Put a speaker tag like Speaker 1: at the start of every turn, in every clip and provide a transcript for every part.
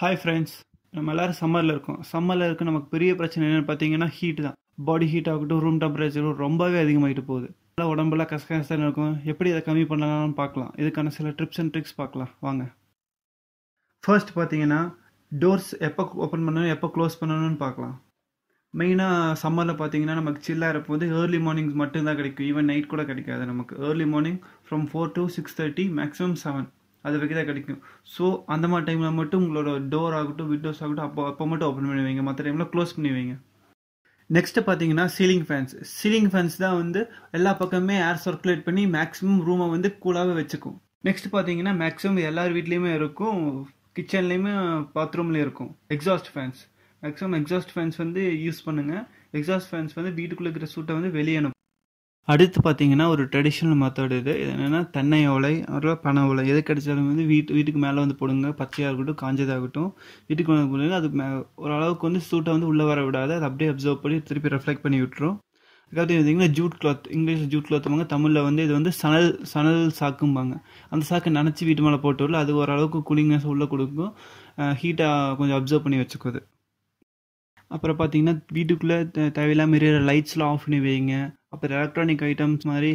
Speaker 1: hi friends நம்ம எல்லோரும் சம்மரில் இருக்கோம் சம்மரில் இருக்க நமக்கு பெரிய பிரச்சனை என்னென்னு பார்த்தீங்கன்னா ஹீட் தான் பாடி ஹீட் ஆகட்டும் ரூம் டெம்பரேச்சரும் ரொம்பவே அதிகமாகிட்டு போகுது நல்லா உடம்புல கசகசன்னு இருக்கும் எப்படி அதை கம்மி பண்ணலாம்னு பார்க்கலாம் இதுக்கான சில ட்ரிப்ஸ் அண்ட் ட்ரிக்ஸ் பார்க்கலாம் வாங்க ஃபர்ஸ்ட் பார்த்தீங்கன்னா டோர்ஸ் எப்போ ஓப்பன் பண்ணணும் எப்போ க்ளோஸ் பண்ணணும்னு பார்க்கலாம் மெயினாக சம்மரில் பார்த்தீங்கன்னா நமக்கு சில்லாக வந்து ஏர்லி மார்னிங்ஸ் மட்டும்தான் கிடைக்கும் ஈவன் நைட் கூட கிடைக்காது நமக்கு early morning from four to six thirty maximum seven அது தான் கிடைக்கும் ஸோ அந்த மாதிரி டைமில் மட்டும் உங்களோட டோர் ஆகட்டும் விண்டோஸ் ஆகட்டும் அப்போ அப்போ மட்டும் ஓப்பன் பண்ணி வைங்க மற்ற டைமில் க்ளோஸ் பண்ணி வைங்க நெக்ஸ்ட்டு பார்த்தீங்கன்னா சீலிங் ஃபேன்ஸ் சீலிங் ஃபேன்ஸ் தான் வந்து எல்லா பக்கமே ஏர் சர்க்குலேட் பண்ணி மேக்ஸிமம் ரூமை வந்து கூலாகவே வச்சுக்கும் நெக்ஸ்ட் பார்த்தீங்கன்னா மேக்ஸிமம் எல்லார் வீட்லேயுமே இருக்கும் கிச்சன்லேயுமே பாத்ரூம்லேயும் இருக்கும் exhaust fans maximum exhaust fans வந்து யூஸ் பண்ணுங்கள் எக்ஸாஸ்ட் ஃபேன்ஸ் வந்து வீட்டுக்குள்ளே இருக்கிற சூட்டை வந்து வெளியே அடுத்து பார்த்தீங்கன்னா ஒரு ட்ரெடிஷ்னல் மெத்தட் இது என்னென்னா தென்னை ஓலை அப்புறம் பனை ஓலை எது கிடைச்சாலும் வந்து வீட்டு வீட்டுக்கு மேலே வந்து போடுங்க பச்சையாக இருக்கட்டும் காஞ்சதாகட்டும் வீட்டுக்கு மேலே போடுங்க அது ஓரளவுக்கு வந்து சூட்டை வந்து உள்ளே வர விடாது அதை அப்படியே அப்சர்வ் பண்ணி திருப்பி ரெஃப்ளெக்ட் பண்ணி விட்டுரும் அதுக்காக பார்த்தீங்கன்னா ஜூட் கிளாத் இங்கிலீஷில் ஜூட் வாங்க தமிழில் வந்து இது வந்து சணல் சணல் சாக்கும்பாங்க அந்த சாக்கை நினச்சி வீட்டு மேலே போட்டு அது ஓரளவுக்கு கூலிங்னஸ் உள்ளே கொடுக்கும் ஹீட்டாக கொஞ்சம் அப்சர்வ் பண்ணி வச்சுக்குது அப்புறம் பார்த்தீங்கன்னா வீட்டுக்குள்ளே தேவையில்லாமல் இருக்கிற லைட்ஸ்லாம் ஆஃப் பண்ணி வைங்க அப்புறம் எலக்ட்ரானிக் ஐட்டம்ஸ் மாதிரி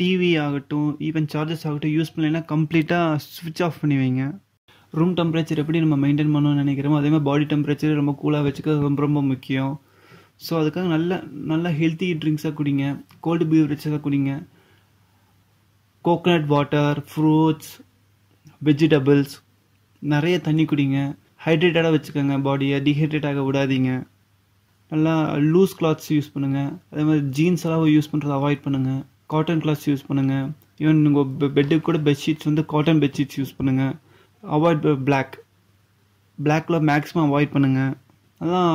Speaker 1: டிவி ஆகட்டும் ஈவன் சார்ஜஸ் ஆகட்டும் யூஸ் பண்ணலைன்னா கம்ப்ளீட்டாக சுவிட்ச் ஆஃப் பண்ணி வைங்க ரூம் டெம்பரேச்சர் எப்படி நம்ம மெயின்டைன் பண்ணணும்னு நினைக்கிறோமோ அதே மாதிரி பாடி டெம்பரேச்சர் ரொம்ப கூலாக வச்சுக்கிறது ரொம்ப ரொம்ப முக்கியம் ஸோ அதுக்காக நல்ல நல்ல ஹெல்த்தி ட்ரிங்க்ஸாக குடிங்க கோல்டு பீவரேஜாக குடிங்க கோகோனட் வாட்டர் ஃப்ரூட்ஸ் வெஜிடபிள்ஸ் நிறைய தண்ணி குடிங்க ஹைட்ரேட்டடாக வச்சுக்கோங்க பாடியை டிஹைட்ரேட் ஆக விடாதீங்க நல்லா லூஸ் கிளாத்ஸ் யூஸ் பண்ணுங்கள் அதே மாதிரி ஜீன்ஸ் எல்லாம் யூஸ் பண்ணுறதை அவாய்ட் பண்ணுங்கள் காட்டன் கிளாத்ஸ் யூஸ் பண்ணுங்கள் ஈவன் உங்கள் பெட்டுக்கு கூட பெட்ஷீட்ஸ் வந்து காட்டன் பெட்ஷீட்ஸ் யூஸ் பண்ணுங்கள் அவாய்ட் பிளாக் பிளாக்கில் மேக்ஸிமம் அவாய்ட் பண்ணுங்கள் அதான்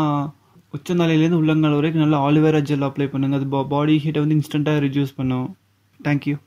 Speaker 1: உச்சந்தலையிலேருந்து உள்ளங்கால் வரைக்கும் நல்லா ஆலிவேரா ஜெல் அப்ளை பண்ணுங்கள் அது பாடி ஹீட்டை வந்து இன்ஸ்டண்ட்டாக ரிடியூஸ் பண்ணும் தேங்க்யூ